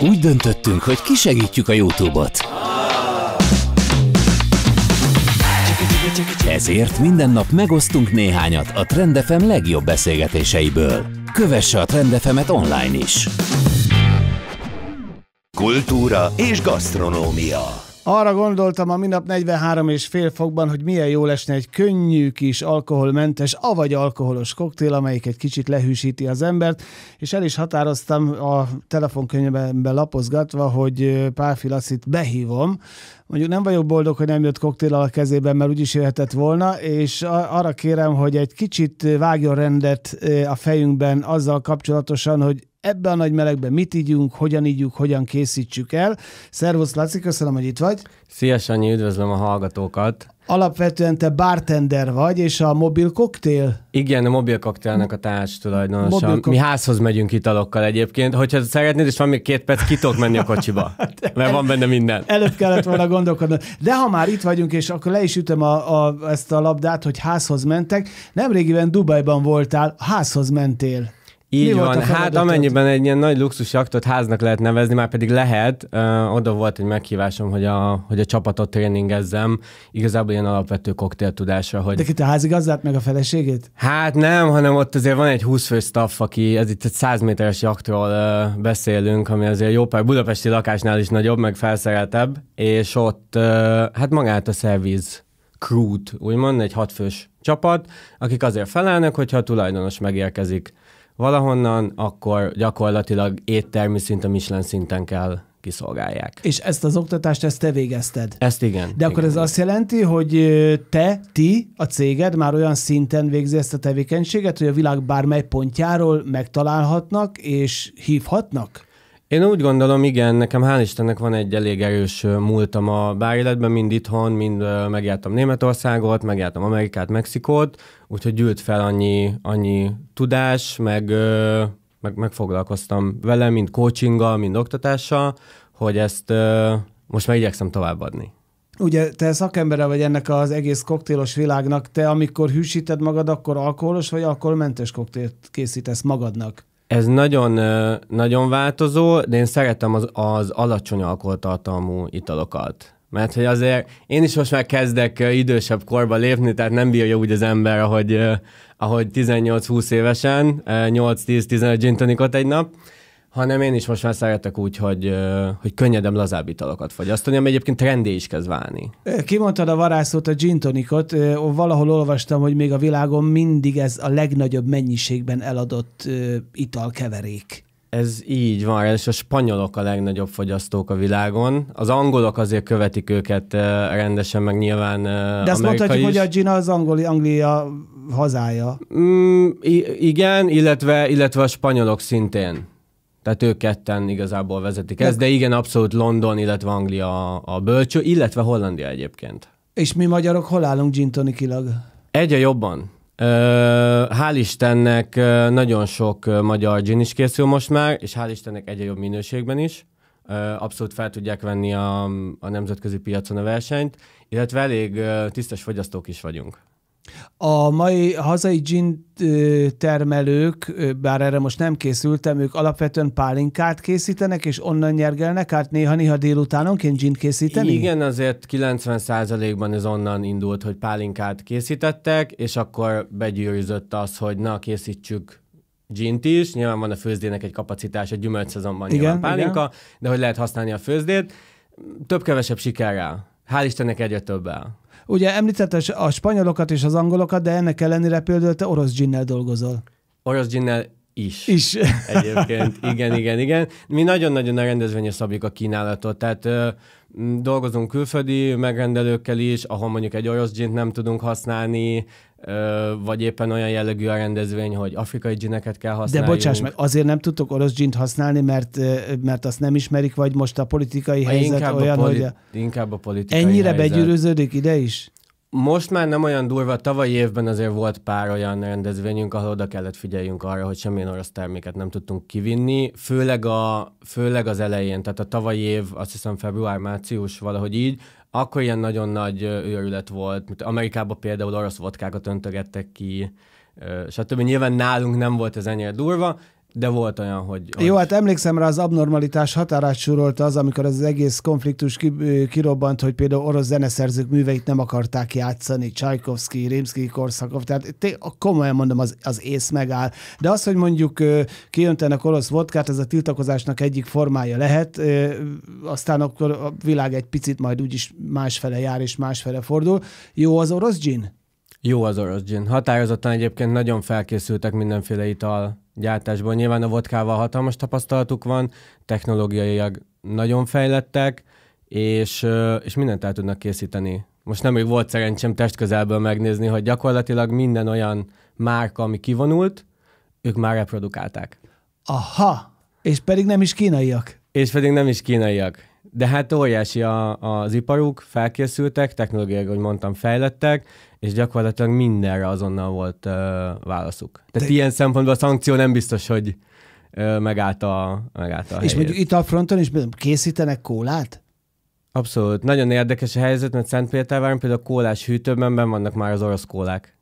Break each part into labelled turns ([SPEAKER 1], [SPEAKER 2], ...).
[SPEAKER 1] Úgy döntöttünk, hogy kisegítjük a Youtube-ot. Ezért minden nap megosztunk néhányat a Trendefem legjobb beszélgetéseiből. Kövesse a Trendefemet online is! Kultúra és gasztronómia arra gondoltam a minap 43 és fél fokban, hogy milyen jó lesne egy könnyű kis alkoholmentes, avagy alkoholos koktél, amelyik egy kicsit lehűsíti az embert, és el is határoztam a telefonkönyvembe lapozgatva, hogy pár Lacit behívom. Mondjuk nem vagyok boldog, hogy nem jött koktél a kezében, mert úgyis jöhetett volna, és arra kérem, hogy egy kicsit vágjon rendet a fejünkben azzal kapcsolatosan, hogy ebbe a nagy melegben mit ígyunk, hogyan ígyunk, hogyan készítsük el. Szervusz Laci, köszönöm, hogy itt vagy.
[SPEAKER 2] Szia Sanyi, üdvözlöm a hallgatókat.
[SPEAKER 1] Alapvetően te bartender vagy, és a mobil koktél?
[SPEAKER 2] Igen, a mobil koktélnek a társ tulajdonosa. Mobil Mi házhoz megyünk italokkal egyébként. Hogyha szeretnéd, és van még két perc, ki tudok menni a kocsiba. Hát, mert van benne minden. Előbb
[SPEAKER 1] kellett volna gondolkodni. De ha már itt vagyunk, és akkor le is ütöm a, a, ezt a labdát, hogy házhoz mentek. Nemrégiben Dubajban voltál, házhoz mentél.
[SPEAKER 2] Így Mi van, hát amennyiben egy ilyen nagy luxus jaktot háznak lehet nevezni, már pedig lehet, uh, oda volt egy meghívásom, hogy a, hogy a csapatot tréningezzem, igazából ilyen alapvető koktéltudásra. Hogy... De itt
[SPEAKER 1] a házigazdát meg a feleségét?
[SPEAKER 2] Hát nem, hanem ott azért van egy 20 fős staff, aki, ez itt egy 100 méteres jaktról uh, beszélünk, ami azért jó pár budapesti lakásnál is nagyobb, meg felszereltebb, és ott uh, hát magát a szerviz crew úgymond egy hatfős csapat, akik azért felelnek, hogyha a tulajdonos megérkezik valahonnan, akkor gyakorlatilag éttermi szint a Michelin szinten kell kiszolgálják.
[SPEAKER 1] És ezt az oktatást, ezt te végezted?
[SPEAKER 2] Ezt igen. De igen, akkor ez igen.
[SPEAKER 1] azt jelenti, hogy te, ti, a céged már olyan szinten végzi ezt a tevékenységet, hogy a világ bármely pontjáról megtalálhatnak és hívhatnak?
[SPEAKER 2] Én úgy gondolom, igen, nekem hál' Istennek van egy elég erős múltam a életben, mind itthon, mind megjártam Németországot, megjártam Amerikát, Mexikót, úgyhogy gyűlt fel annyi, annyi tudás, meg, meg, megfoglalkoztam vele, mind coachinggal, mind oktatással, hogy ezt most már igyekszem továbbadni.
[SPEAKER 1] Ugye te szakembere vagy ennek az egész koktélos világnak, te amikor hűsíted magad, akkor alkoholos vagy alkoholmentes koktélt készítesz magadnak?
[SPEAKER 2] Ez nagyon, nagyon változó, de én szeretem az, az alacsony alkoholtartalmú italokat. Mert hogy azért én is most már kezdek idősebb korba lépni, tehát nem bírja úgy az ember, ahogy, ahogy 18-20 évesen, 8-10-15 gin tonicot egy nap, hanem én is most már szeretek úgy, hogy, hogy könnyedem lazább italokat fogyasztani, ami egyébként trendé is kezd válni.
[SPEAKER 1] Kimondtad a varázszót, a gin tonikot. Valahol olvastam, hogy még a világon mindig ez a legnagyobb mennyiségben eladott italkeverék.
[SPEAKER 2] Ez így van, és a spanyolok a legnagyobb fogyasztók a világon. Az angolok azért követik őket rendesen, meg nyilván De azt mondhatjuk, is. hogy a
[SPEAKER 1] gin az angoli, Anglia hazája.
[SPEAKER 2] Mm, igen, illetve, illetve a spanyolok szintén. Tehát ők ketten igazából vezetik ezt, de igen, abszolút London, illetve Anglia a, bölcső, illetve Hollandia egyébként.
[SPEAKER 1] És mi magyarok hol állunk gin tonikilag?
[SPEAKER 2] Egyre jobban. Hál' Istennek nagyon sok magyar gin is készül most már, és hál' Istennek egyre jobb minőségben is. Abszolút fel tudják venni a, a nemzetközi piacon a versenyt, illetve elég tisztes fogyasztók is vagyunk.
[SPEAKER 1] A mai hazai gin termelők, bár erre most nem készültem, ők alapvetően pálinkát készítenek, és onnan nyergelnek, hát néha-néha délutánonként gin készíteni? Igen,
[SPEAKER 2] azért 90%-ban ez onnan indult, hogy pálinkát készítettek, és akkor begyűrűzött az, hogy na, készítsük gint is, nyilván van a főzdének egy kapacitása, gyümölcs szezonban igen, nyilván pálinka, igen. de hogy lehet használni a főzdét, több-kevesebb sikerrel. Hál' Istennek egyre többel.
[SPEAKER 1] Ugye említetted a spanyolokat és az angolokat, de ennek ellenére például te orosz ginnel dolgozol.
[SPEAKER 2] Orosz ginnel is. Is. Egyébként, igen, igen, igen. Mi nagyon-nagyon a rendezvényre szabjuk a kínálatot, tehát dolgozunk külföldi megrendelőkkel is, ahol mondjuk egy orosz gint nem tudunk használni, vagy éppen olyan jellegű a rendezvény, hogy afrikai gineket kell használni. De bocsáss meg,
[SPEAKER 1] azért nem tudtok orosz gint használni, mert, mert azt nem ismerik, vagy most a politikai a helyzet inkább olyan, a poli- hogy... A... Inkább a politikai Ennyire helyzet. begyűröződik ide is?
[SPEAKER 2] most már nem olyan durva, tavalyi évben azért volt pár olyan rendezvényünk, ahol oda kellett figyeljünk arra, hogy semmilyen orosz terméket nem tudtunk kivinni, főleg, a, főleg az elején, tehát a tavalyi év, azt hiszem február-március, valahogy így, akkor ilyen nagyon nagy őrület volt, mint Amerikában például orosz vodkákat öntögettek ki, stb. Nyilván nálunk nem volt ez ennyire durva, de volt olyan, hogy...
[SPEAKER 1] Jó, hogy... hát emlékszem rá, az abnormalitás határát súrolta az, amikor az egész konfliktus ki, kirobbant, hogy például orosz zeneszerzők műveit nem akarták játszani, Csajkovszki, Rimsky, Korszakov, tehát té, komolyan mondom, az, az ész megáll. De az, hogy mondjuk kijöntenek orosz vodkát, ez a tiltakozásnak egyik formája lehet, aztán akkor a világ egy picit majd úgyis másfele jár és
[SPEAKER 2] másfele fordul. Jó az orosz gin? Jó az orosz gin. Határozottan egyébként nagyon felkészültek mindenféle ital gyártásból. Nyilván a vodkával hatalmas tapasztalatuk van, technológiailag nagyon fejlettek, és, és mindent el tudnak készíteni. Most úgy volt szerencsém testközelből megnézni, hogy gyakorlatilag minden olyan márka, ami kivonult, ők már reprodukálták.
[SPEAKER 1] Aha! És pedig nem is kínaiak.
[SPEAKER 2] És pedig nem is kínaiak. De hát óriási a, az iparuk, felkészültek, technológiai, hogy mondtam, fejlettek, és gyakorlatilag mindenre azonnal volt ö, válaszuk. Tehát De... ilyen szempontból a szankció nem biztos, hogy ö, megállt a, megállt a És mondjuk itt
[SPEAKER 1] a fronton is készítenek kólát?
[SPEAKER 2] Abszolút. Nagyon érdekes a helyzet, mert Szentpéterváron például a kólás hűtőben vannak már az orosz kólák.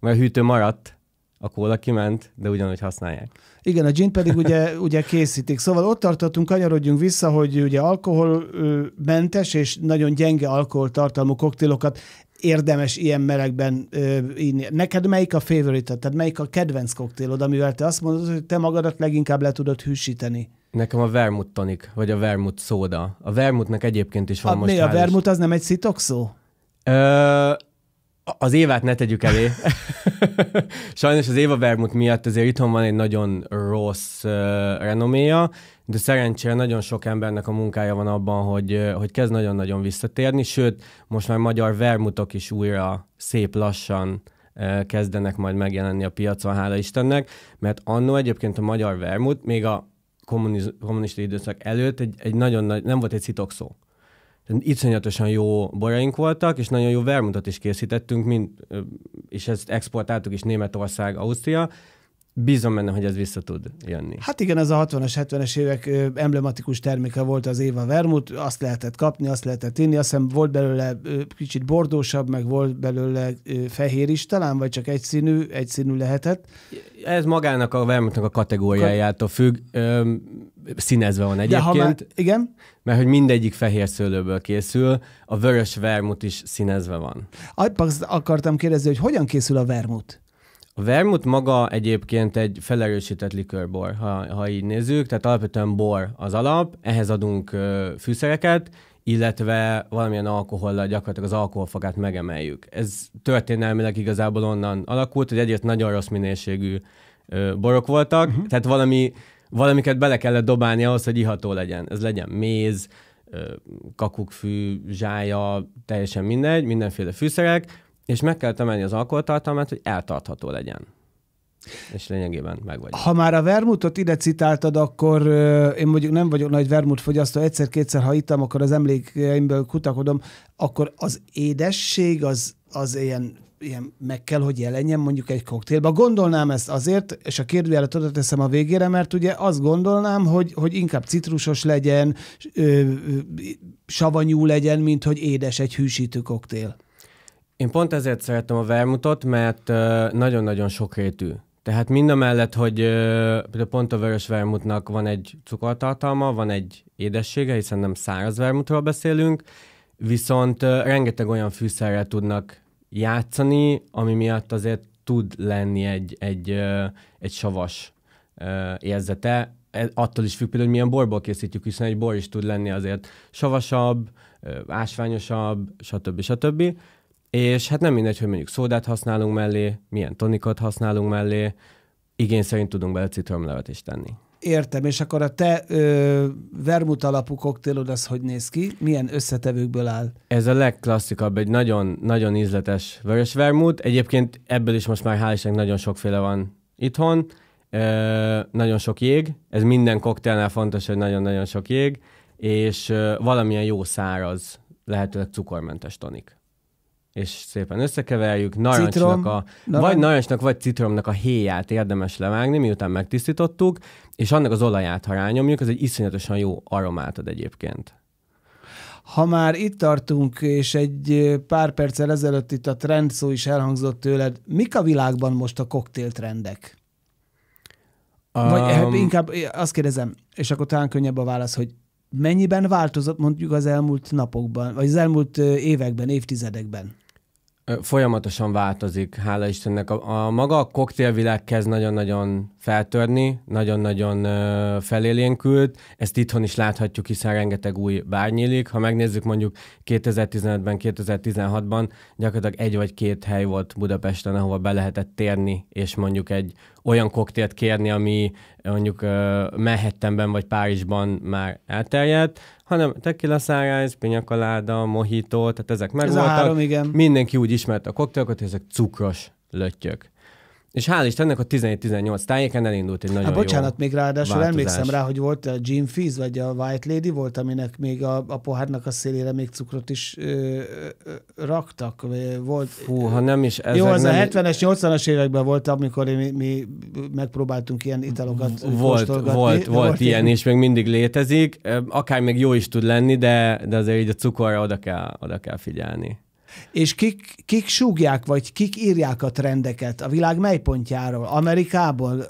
[SPEAKER 2] Mert a hűtő maradt, a kóla kiment, de ugyanúgy használják.
[SPEAKER 1] Igen, a gin pedig ugye, ugye készítik. Szóval ott tartottunk, kanyarodjunk vissza, hogy ugye alkoholmentes és nagyon gyenge alkoholtartalmú koktélokat érdemes ilyen melegben inni. Neked melyik a favorite tehát melyik a kedvenc koktélod, amivel te azt mondod, hogy te magadat leginkább le tudod hűsíteni?
[SPEAKER 2] Nekem a vermut tonik, vagy a vermut szóda. A vermutnak egyébként is van a, most. Mi a vermut,
[SPEAKER 1] az nem egy szitokszó?
[SPEAKER 2] Ö, az évát ne tegyük elé. Sajnos az Éva Vermut miatt azért itthon van egy nagyon rossz uh, renoméja, de szerencsére nagyon sok embernek a munkája van abban, hogy, hogy kezd nagyon-nagyon visszatérni, sőt, most már magyar vermutok is újra szép lassan kezdenek majd megjelenni a piacon, hála Istennek, mert annó egyébként a magyar vermut még a kommunista időszak előtt egy, egy nagyon nagy, nem volt egy szitokszó iszonyatosan jó boraink voltak, és nagyon jó vermutat is készítettünk, mint, és ezt exportáltuk is Németország, Ausztria, Bízom benne, hogy ez vissza tud jönni. Hát
[SPEAKER 1] igen, ez a 60-as, 70-es évek emblematikus terméke volt az Éva Vermut, azt lehetett kapni, azt lehetett inni, azt hiszem volt belőle kicsit bordósabb, meg volt belőle fehér is talán, vagy csak egyszínű, egyszínű lehetett.
[SPEAKER 2] Ez magának a Vermutnak a kategóriájától függ, ö, színezve van egyébként. De ha már, igen. Mert hogy mindegyik fehér szőlőből készül, a vörös Vermut is színezve van.
[SPEAKER 1] Azt akartam kérdezni, hogy hogyan készül a Vermut?
[SPEAKER 2] A vermut maga egyébként egy felerősített likőrbor, ha, ha így nézzük, tehát alapvetően bor az alap, ehhez adunk ö, fűszereket, illetve valamilyen alkohollal gyakorlatilag az alkoholfokát megemeljük. Ez történelmileg igazából onnan alakult, hogy egyrészt nagyon rossz minőségű ö, borok voltak, uh-huh. tehát valami, valamiket bele kellett dobálni ahhoz, hogy iható legyen. Ez legyen méz, kakukkfű, zsája, teljesen mindegy, mindenféle fűszerek, és meg kell emelni az alkoholtartalmát, hogy eltartható legyen. És lényegében meg vagy. Ha
[SPEAKER 1] már a vermutot ide citáltad, akkor én mondjuk nem vagyok nagy vermut fogyasztó, egyszer-kétszer, ha ittam, akkor az emlékeimből kutakodom, akkor az édesség az, az ilyen, ilyen meg kell, hogy jelenjen mondjuk egy koktélba. Gondolnám ezt azért, és a kérdőjelet oda teszem a végére, mert ugye azt gondolnám, hogy, hogy inkább citrusos legyen, ö, ö, savanyú legyen, mint hogy édes egy hűsítő
[SPEAKER 2] koktél. Én pont ezért szeretem a vermutot, mert nagyon-nagyon sokrétű. Tehát mind a mellett, hogy például pont a vörös vermutnak van egy cukortartalma, van egy édessége, hiszen nem száraz vermutról beszélünk, viszont rengeteg olyan fűszerrel tudnak játszani, ami miatt azért tud lenni egy, egy, egy savas érzete. E, attól is függ például, hogy milyen borból készítjük, hiszen egy bor is tud lenni azért savasabb, ásványosabb, stb. stb és hát nem mindegy, hogy mondjuk szódát használunk mellé, milyen tonikot használunk mellé, igény szerint tudunk bele citromlevet is tenni.
[SPEAKER 1] Értem, és akkor a te ö, vermut alapú koktélod az hogy néz ki? Milyen összetevőkből áll?
[SPEAKER 2] Ez a legklasszikabb, egy nagyon, nagyon ízletes vörös vermut. Egyébként ebből is most már hál' nagyon sokféle van itthon. Ö, nagyon sok jég, ez minden koktélnál fontos, hogy nagyon-nagyon sok jég, és ö, valamilyen jó száraz, lehetőleg cukormentes tonik és szépen összekeverjük. Narancsnak a, narancs. vagy narancsnak, vagy citromnak a héját érdemes levágni, miután megtisztítottuk, és annak az olaját, ha rányomjuk, az egy iszonyatosan jó aromát ad egyébként.
[SPEAKER 1] Ha már itt tartunk, és egy pár perccel ezelőtt itt a trend szó is elhangzott tőled, mik a világban most a koktéltrendek? Um, Vagy hát inkább azt kérdezem, és akkor talán könnyebb a válasz, hogy mennyiben változott mondjuk az elmúlt napokban, vagy az elmúlt években,
[SPEAKER 2] évtizedekben? folyamatosan változik, hála Istennek. A, a maga a koktélvilág kezd nagyon-nagyon feltörni, nagyon-nagyon ö, felélénkült. Ezt itthon is láthatjuk, hiszen rengeteg új bár nyílik. Ha megnézzük mondjuk 2015-ben, 2016-ban gyakorlatilag egy vagy két hely volt Budapesten, ahova be lehetett térni, és mondjuk egy olyan koktélt kérni, ami eh, mondjuk uh, Manhattanben vagy Párizsban már elterjedt, hanem tequila sunrise, pinyakaláda, mojito, tehát ezek megvoltak. Ez a három, igen. Mindenki úgy ismerte a koktélokat, ezek cukros löttyök. És hál' Istennek a 17-18 tájéken elindult egy hát nagyon Há, bocsánat, jó még ráadásul változás. emlékszem rá,
[SPEAKER 1] hogy volt a uh, Jim Fizz, vagy a White Lady volt, aminek még a, a pohárnak a szélére még cukrot is ö, ö, raktak. Volt, Fú,
[SPEAKER 2] ha nem is ez. Jó, az nem... a
[SPEAKER 1] 70-es, 80-as években volt, amikor mi, mi megpróbáltunk ilyen italokat Volt, volt, volt, volt ilyen is,
[SPEAKER 2] még mindig létezik. Akár még jó is tud lenni, de, de azért így a cukorra oda kell, oda kell figyelni.
[SPEAKER 1] És kik, kik súgják, vagy kik írják a trendeket a világ mely pontjáról? Amerikából,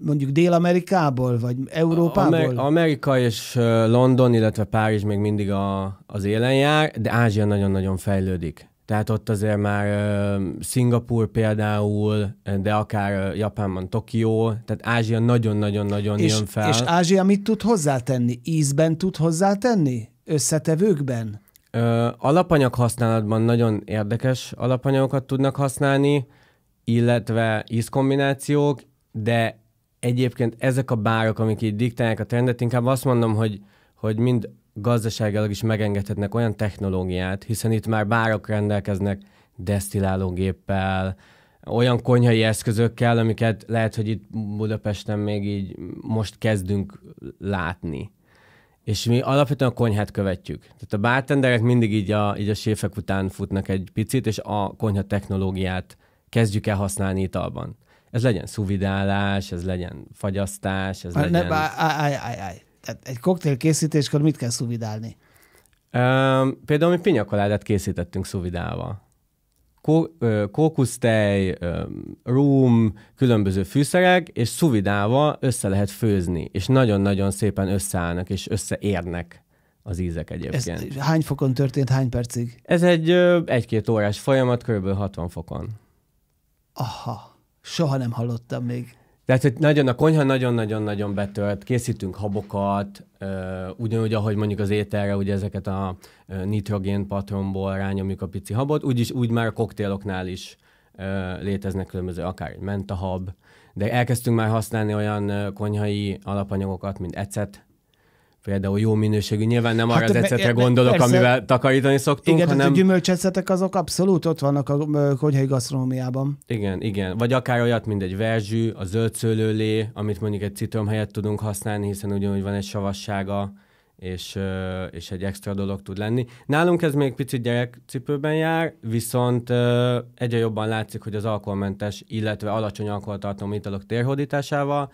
[SPEAKER 1] mondjuk Dél-Amerikából, vagy Európából? Amer-
[SPEAKER 2] Amerika és London, illetve Párizs még mindig a, az élen jár, de Ázsia nagyon-nagyon fejlődik. Tehát ott azért már uh, Szingapur például, de akár uh, Japánban Tokió, tehát Ázsia nagyon-nagyon-nagyon és, jön fel. És
[SPEAKER 1] Ázsia mit tud hozzátenni? Ízben tud hozzátenni? Összetevőkben?
[SPEAKER 2] Ö, alapanyag használatban nagyon érdekes alapanyagokat tudnak használni, illetve ízkombinációk, de egyébként ezek a bárok, amik így diktálják a trendet, inkább azt mondom, hogy, hogy mind gazdaságilag is megengedhetnek olyan technológiát, hiszen itt már bárok rendelkeznek desztillálógéppel, olyan konyhai eszközökkel, amiket lehet, hogy itt Budapesten még így most kezdünk látni és mi alapvetően a konyhát követjük. Tehát a bartenderek mindig így a, így a séfek után futnak egy picit, és a konyha technológiát kezdjük el használni italban. Ez legyen szuvidálás, ez legyen fagyasztás, ez a, legyen... Ne,
[SPEAKER 1] állj, állj, állj. Tehát egy koktél készítéskor mit kell szuvidálni?
[SPEAKER 2] Um, például mi pinyakoládát készítettünk szuvidálva kókusztej, rum, különböző fűszerek, és szuvidával össze lehet főzni, és nagyon-nagyon szépen összeállnak, és összeérnek az ízek egyébként. Ez
[SPEAKER 1] hány fokon történt, hány percig?
[SPEAKER 2] Ez egy egy-két órás folyamat, körülbelül 60 fokon.
[SPEAKER 1] Aha, soha nem hallottam még.
[SPEAKER 2] Tehát, hogy nagyon a konyha nagyon-nagyon-nagyon betölt, készítünk habokat, ugyanúgy, ahogy mondjuk az ételre, ugye ezeket a nitrogén patronból rányomjuk a pici habot, úgyis úgy már a koktéloknál is léteznek különböző, akár egy mentahab, de elkezdtünk már használni olyan konyhai alapanyagokat, mint ecet, például jó minőségű. Nyilván nem hát arra az ecetre e- gondolok, persze, amivel takarítani szoktunk, igen, hanem... Igen,
[SPEAKER 1] gyümölcsecetek azok abszolút ott vannak a konyhai gasztronómiában.
[SPEAKER 2] Igen, igen. Vagy akár olyat, mint egy verzsű, a zöld szőlőlé, amit mondjuk egy citrom helyett tudunk használni, hiszen ugyanúgy van egy savassága, és, és egy extra dolog tud lenni. Nálunk ez még picit gyerekcipőben jár, viszont egyre jobban látszik, hogy az alkoholmentes, illetve alacsony alkoholtartalmú italok térhódításával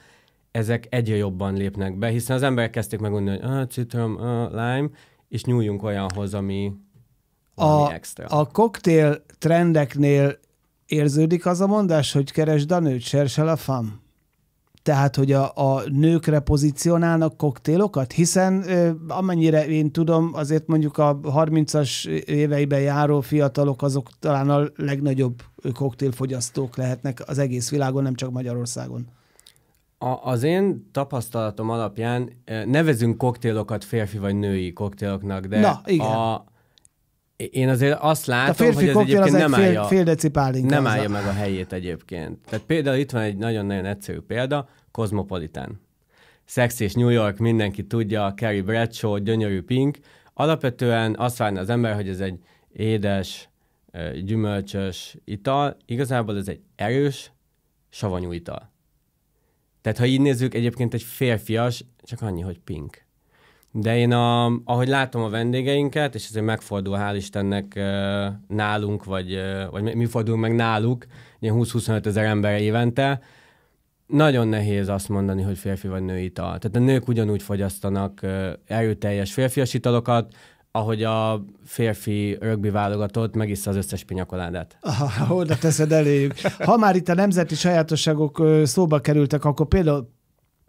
[SPEAKER 2] ezek egyre jobban lépnek be, hiszen az emberek kezdték megmondani, hogy ah, citrom, ah, lime, és nyúljunk olyanhoz, ami, a, extra.
[SPEAKER 1] A koktél trendeknél érződik az a mondás, hogy keresd a nőt, sersel a fam. Tehát, hogy a, a nőkre pozícionálnak koktélokat, hiszen amennyire én tudom, azért mondjuk a 30-as éveiben járó fiatalok azok talán a legnagyobb koktélfogyasztók lehetnek az egész világon, nem csak Magyarországon.
[SPEAKER 2] A, az én tapasztalatom alapján nevezünk koktélokat férfi vagy női koktéloknak, de Na, igen. a én azért azt látom, a férfi hogy ez egyébként az nem, fél, állja, fél nem állja a... meg a helyét egyébként. Tehát például itt van egy nagyon-nagyon egyszerű példa, Cosmopolitan. Szex és New York, mindenki tudja, Carrie Bradshaw, gyönyörű pink. Alapvetően azt várna az ember, hogy ez egy édes, gyümölcsös ital. Igazából ez egy erős, savanyú ital. Tehát ha így nézzük, egyébként egy férfias, csak annyi, hogy pink. De én a, ahogy látom a vendégeinket, és azért megfordul, hál' Istennek nálunk, vagy, vagy mi fordulunk meg náluk, ilyen 20-25 ezer ember évente, nagyon nehéz azt mondani, hogy férfi vagy női ital. Tehát a nők ugyanúgy fogyasztanak erőteljes férfias italokat, ahogy a férfi rögbi válogatott megissza az összes pinyakoládát.
[SPEAKER 1] Ah, oda teszed eléjük. Ha már itt a nemzeti sajátosságok szóba kerültek, akkor például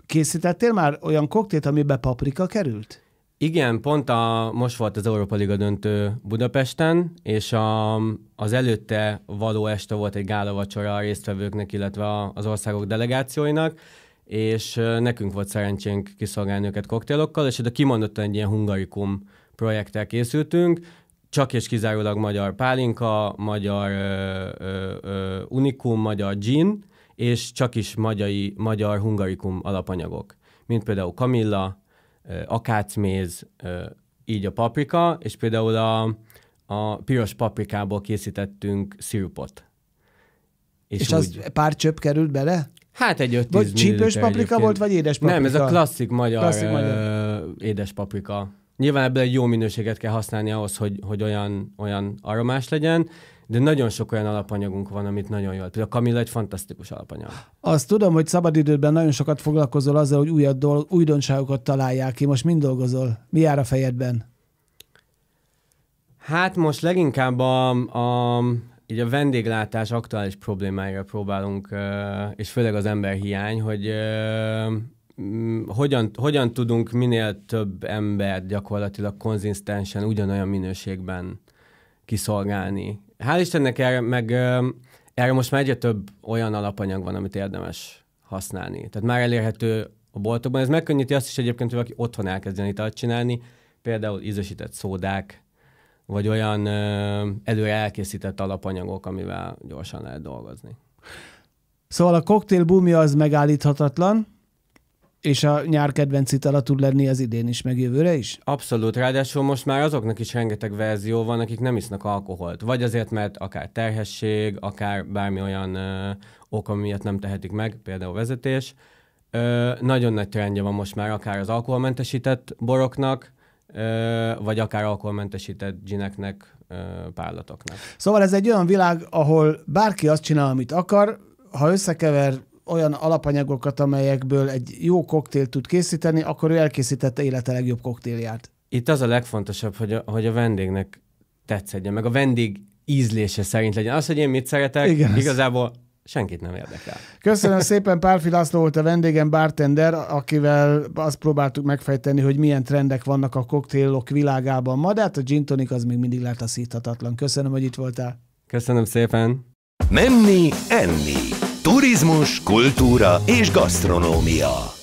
[SPEAKER 1] készítettél már olyan koktét, amiben paprika került?
[SPEAKER 2] Igen, pont a, most volt az Európa Liga döntő Budapesten, és a, az előtte való este volt egy gála vacsora a résztvevőknek, illetve az országok delegációinak, és nekünk volt szerencsénk kiszolgálni őket koktélokkal, és a kimondottan egy ilyen hungarikum projekttel készültünk, csak és kizárólag magyar pálinka, magyar ö, ö, ö, unikum, magyar gin, és csak is magyai, magyar hungarikum alapanyagok, mint például kamilla, ö, akácméz, ö, így a paprika, és például a, a piros paprikából készítettünk szirupot. És, és úgy... az
[SPEAKER 1] pár csöp került bele? Hát egy öt Vagy csípős paprika egyébként. volt, vagy édes paprika? Nem, ez a klasszik magyar, klasszik magyar.
[SPEAKER 2] Ö, édes paprika Nyilván ebből egy jó minőséget kell használni ahhoz, hogy, hogy olyan, olyan aromás legyen, de nagyon sok olyan alapanyagunk van, amit nagyon jól. Például a kamilla egy fantasztikus alapanyag.
[SPEAKER 1] Azt tudom, hogy szabadidődben nagyon sokat foglalkozol azzal, hogy új dolg, újdonságokat találják ki. Most mind dolgozol? Mi jár a fejedben?
[SPEAKER 2] Hát most leginkább a, a, így a vendéglátás aktuális problémáira próbálunk, és főleg az emberhiány, hogy Mm, hogyan, hogyan tudunk minél több embert gyakorlatilag konzisztensen, ugyanolyan minőségben kiszolgálni. Hál' Istennek erre, meg, erre most már egyre több olyan alapanyag van, amit érdemes használni. Tehát már elérhető a boltokban. Ez megkönnyíti azt is egyébként, hogy aki otthon elkezdjen italt csinálni, például ízesített szódák, vagy olyan ö, előre elkészített alapanyagok, amivel gyorsan lehet dolgozni. Szóval a koktél
[SPEAKER 1] bumja az megállíthatatlan, és a nyár kedvenc itala tud lenni az idén
[SPEAKER 2] is, meg jövőre is? Abszolút, ráadásul most már azoknak is rengeteg verzió van, akik nem isznak alkoholt. Vagy azért, mert akár terhesség, akár bármi olyan ö, oka miatt nem tehetik meg, például vezetés. Ö, nagyon nagy trendje van most már akár az alkoholmentesített boroknak, ö, vagy akár alkoholmentesített gineknek, ö, párlatoknak.
[SPEAKER 1] Szóval ez egy olyan világ, ahol bárki azt csinál, amit akar, ha összekever olyan alapanyagokat, amelyekből egy jó koktélt tud készíteni, akkor ő elkészítette élete legjobb koktélját.
[SPEAKER 2] Itt az a legfontosabb, hogy a, hogy a vendégnek tetszedjen, meg a vendég ízlése szerint legyen. Az, hogy én mit szeretek, Igen, igazából senkit nem érdekel.
[SPEAKER 1] Köszönöm szépen, Párfi László volt a vendégem, bartender, akivel azt próbáltuk megfejteni, hogy milyen trendek vannak a koktélok világában ma, de hát a gin tonic az még mindig a Köszönöm, hogy itt voltál.
[SPEAKER 2] Köszönöm szépen. Menni, enni. Turizmus, kultúra és gasztronómia.